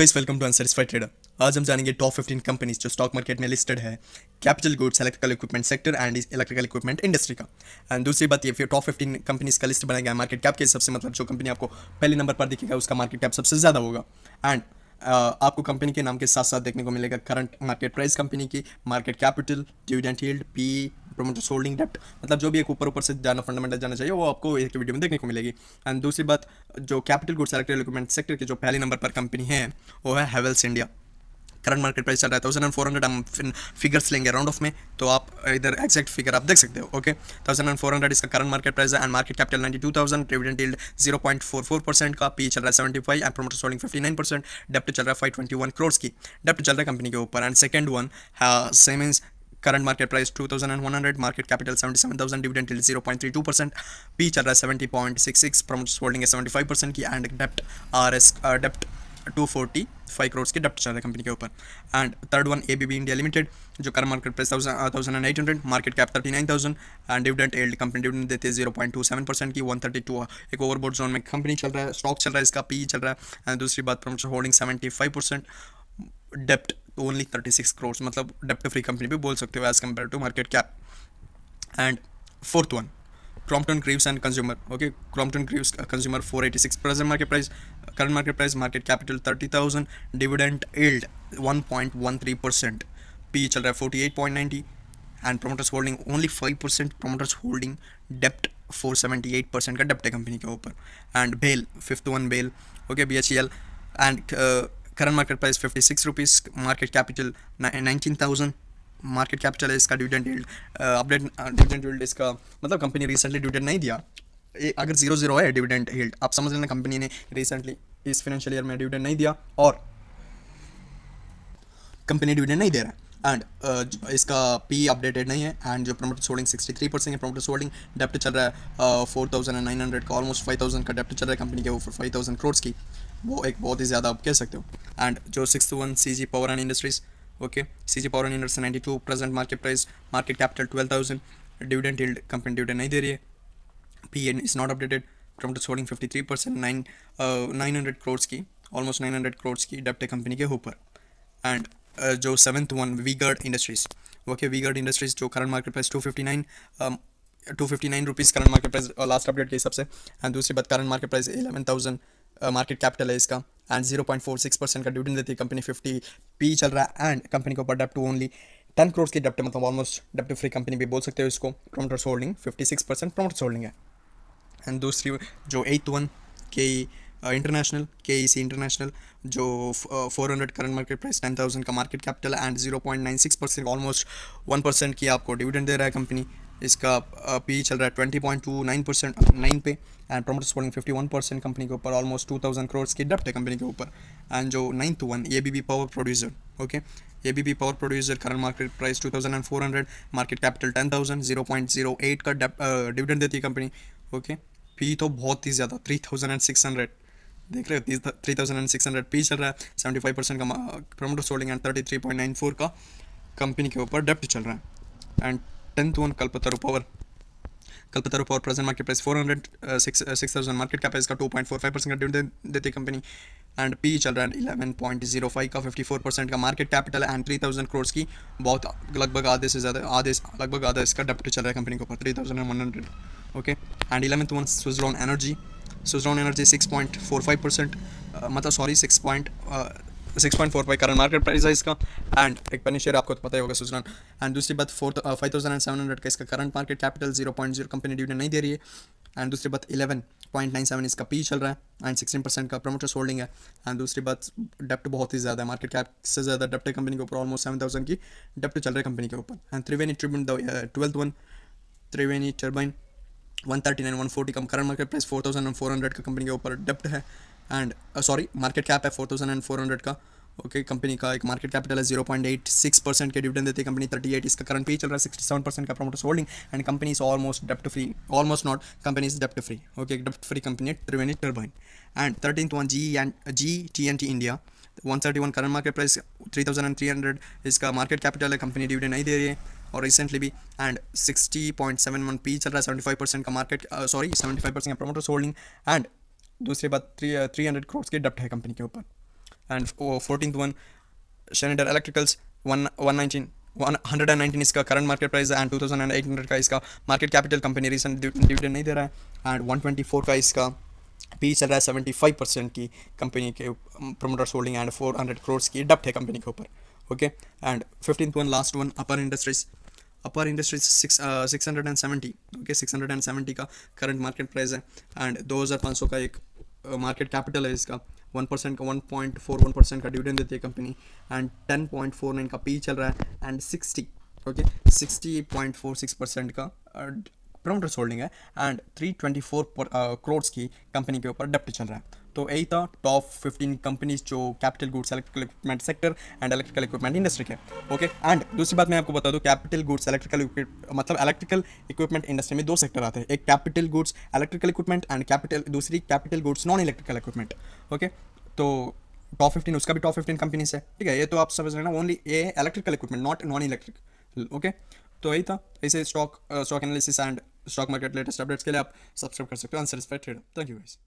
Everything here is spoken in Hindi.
Guys welcome to unsatisfied trader आज हम जानेंगे टॉप 15 कंपनीज जो स्टॉक मार्केट में लिस्टेड है capital goods electrical equipment sector and electrical equipment industry का एंड दूसरी बात ये टॉप 15 कंपनीज का लिस्ट बनाया गया मार्केट कैप के हिसाब से मतलब जो कंपनी आपको पहले नंबर पर दिखेगा उसका मार्केट कैप सबसे ज़्यादा होगा एंड आपको कंपनी के नाम के साथ साथ देखने को मिलेगा करंट मार्केट प्राइस कंपनी की market capital dividend yield P promoters holding डेप्ट मतलब जो भी एक ऊपर ऊपर से जाना फंडामेंटल जाना चाहिए वो आपको एक वीडियो में देखने को मिलेगी एंड दूसरी बात जो capital goods selected recruitment sector की जो पहले नंबर पर कंपनी है वो है Havells India current market price चल रहा है थाउजेंड एंड फोर हंड्रेड हम फिगर्स लेंगे राउंड ऑफ में तो आप uh, इधर एग्जैक्ट फिगर आप देख सकते हो okay thousand and four hundred इसका करंट मार्केट प्राइस है and market capital nine two thousand dividend yield zero point four four percent का पी e चल रहा है seventy five and promoter holding fifty nine percent डेप्ट चल रहा है फाइव ट्वेंटी वन क्रोर्स की डेप्ट चल रहा है कंपनी के ऊपर and second one same means current market price two thousand and one hundred market capital zero point three two percent P चल रहा है 70.66 प्रमोटर्स होल्डिंग है 75 परसेंट की and dept R S dept to forty five crore के डेप्ट चल रहे कंपनी के ऊपर and third one A B B India limited जो कर market price thousand and eight hundred market cap thirty nine thousand and dividend yield company dividend देते हैं zero point two seven percent की वन थर्टी टू एक ओवरबोर्ड जोन में कंपनी चल रहा है स्टॉक uh, uh, चल रहा है इसका पी e चल रहा है एंड दूसरी बात promotion holding seventy five percent डेप्ट ओनली थर्टी सिक्स करोड़ मतलब डेप्ट फ्री कंपनी भी बोल सकते हो as compare to market cap and fourth one Crompton Greaves and Consumer. Okay, Crompton Greaves uh, Consumer 486. Present market price, current market price, market capital 30,000, dividend yield 1.13%. PE चल रहा है 48.90 and promoters holding only 5% promoters holding debt 478% का डेप्ट है कंपनी के ऊपर and bell fifth one bell okay B H E L and current market price fifty six rupees market capital nineteen thousand market capital है इसका dividend yield update dividend yield इसका मतलब कंपनी रिसेंटली डिविडेंड नहीं दिया ए, अगर जीरो जीरो है डिविडेंड हिल्ड आप समझ लेना कंपनी ने रिसेंटली इस फाइनेंशियल ईयर में डिविडेंड नहीं दिया और कंपनी डिविडेंड नहीं दे रहा है एंड uh, इसका पी अपडेटेड नहीं है एंड जो promoters holding sixty three percent है प्रमोटर्स होल्डिंग डेप्ट चल रहा है four thousand and nine hundred का ऑलमोस्ट फाइव थाउजेंड का डेप्ट चल रहा है कंपनी के ऊपर फाइव थाउजेंड क्रोड्स की वो एक बहुत ही ज़्यादा आप कह सकते हो एंड जो six one C G power and industries okay cj power and industry to present market price market capital 12000 dividend yield company dividend नहीं दे रही है P N is not updated profit holding 53 percent nine nine hundred crore की ऑलमोस्ट नाइन हंड्रेड करोड़ की डेप्टे कंपनी के ऊपर एंड uh, जो seventh one V-Guard industries okay V-Guard industries जो current market price two fifty nine two fifty nine rupees current market price last update के हिसाब से एंड दूसरी बात current market price eleven thousand market capital है इसका and zero point four six percent का डिविडेंड देती है कंपनी फिफ्टी पी चल रहा है एंड कंपनी के ऊपर डेप्ट टू ओनली टेन करोड़ की डेप्ट मतलब ऑलमोस्ट डेप्ट फ्री कंपनी भी बोल सकते हो इसको promoters holding fifty six percent promoters holding है एंड दूसरी जो eighth one K international K E C international जो four hundred current market price ten thousand का market capital and zero point nine six percent almost one percent की आपको डिविडेंड दे रहा है कंपनी इसका पी e चल रहा है twenty point two nine percent nine पे and promoter sporting fifty one percent company के ऊपर ऑलमोस्ट टू थाउजेंड करोड़ की डेप्ट है कंपनी के ऊपर एंड जो ninth one A B B power producer okay A B B power producer current market price two thousand and four hundred market capital ten thousand zero point zero eight का डिविडेंड देती है कंपनी ओके पी तो बहुत ही ज़्यादा three thousand and six hundred देख रहे हो three thousand and six hundred P चल रहा है सेवेंटी फाइव परसेंट का promoter holding and thirty three point nine four का कंपनी के ऊपर डेप्ट चल रहा है and 10,000 Kalpataru power. Kalpataru power present market price 400, uh, 6,000 uh, market cap is का 2.45% का dividend देती कंपनी एंड पी चल रहा है 11.05 का 54% का मार्केट कैपिटल एंड 3000 करोड़ की बहुत लगभग आधे से ज़्यादा आधे लगभग आधा इसका डेप्ट चल रहा है कंपनी के ऊपर 3100 okay and eleventh one Suzlon energy Suzlon energy 6.45 percent मतलब sorry six point six point four five current market price है इसका एंड एक पेनी शेयर आपको तो पता ही होगा सुजरान एंड दूसरी बात four five thousand and seven hundred का इसका current market capital zero point zero company dividend नहीं दे रही है एंड दूसरी बात इलेवन पॉइंट नाइन सेवन इसका पी चल रहा है एंड सिक्सटीन परसेंट का प्रमोटर्स होल्डिंग है एंड दूसरी बात डेप्ट बहुत ही ज़्यादा है मार्केट कैप से ज़्यादा डेप्ट है कंपनी के ऊपर ऑलमोस्ट सेवन थाउजेंड की डेप्ट चल रहा है कंपनी के ऊपर and Triveni tribune twelfth one Triveni turbine one thirty nine one forty का current market price four thousand and four hundred का कंपनी के ऊपर डेप्ट है एंड सॉरी मार्केट कैप है four thousand and four hundred का ओके okay, कंपनी का एक मार्केट कैपिटल है zero point eight six percent के डिविडेंड देती है कंपनी थर्टी एट इसका करंट पे चल रहा है सिक्सटी सेवन परसेंट का promoters holding and company is almost dept free almost not company is dept free okay एक डेप्ट फ्री कंपनी है त्रिवेणी turbine and thirteen one ji and G T N T India one thirty one current market price three thousand and three hundred इसका मार्केट कैपिटल है कंपनी डिविडेंड नहीं दे रही है और रिसेंटली भी and sixty point seven one P चल रहा है सेवेंटी फाइव परसेंट का market sorry seventy five percent का प्रमोटर्स होल्डिंग एंड दूसरी बात थ्री थ्री हंड्रेड करोड़ की डप्ट है कंपनी के ऊपर and fourteen one Schneider electricals one one nineteen one hundred and nineteen इसका करंट मार्केट प्राइस है and two thousand and eight hundred का इसका market capital company recent dividend नहीं दे रहा है एंड वन ट्वेंटी फोर का इसका पी चल रहा है सेवेंटी फाइव परसेंट की कंपनी के promoters holding and four hundred crores की डप्ट है कंपनी के ऊपर okay and fifteen one last one Apar industries Apar industries six six hundred and seventy okay six hundred and seventy का करंट मार्केट प्राइस है एंड दो हज़ार पाँच सौ का एक मार्केट कैपिटल है इसका वन परसेंट का one point four one percent का डिविडेंड देती है company and ten point four nine का पी चल रहा है and sixty okay sixty point four six percent का प्रमोटर्स होल्डिंग है एंड थ्री फोर क्रोड्स की कंपनी के ऊपर डेप्ट चल रहा है तो यही था टॉप 15 कंपनीज जो capital goods electrical equipment sector and electrical equipment industry के ओके एंड दूसरी बात मैं आपको बता दूँ कैपिटल गुड्स इलेक्ट्रिकल मतलब इलेक्ट्रिकल इक्विपमेंट इंडस्ट्री में दो सेक्टर आते हैं एक capital goods electrical equipment and capital दूसरी capital goods non electrical equipment okay तो टॉप फिफ्टीन उसका भी टॉप फिफ्टीन कंपनीज है ठीक है ये तो आप समझ रहे ना ओनली ये electrical equipment not non electric okay तो यही था ऐसे stock stock analysis and stock market latest updates के लिए आप सब्सक्राइब कर सकते हो unsatisfied trader thank you guys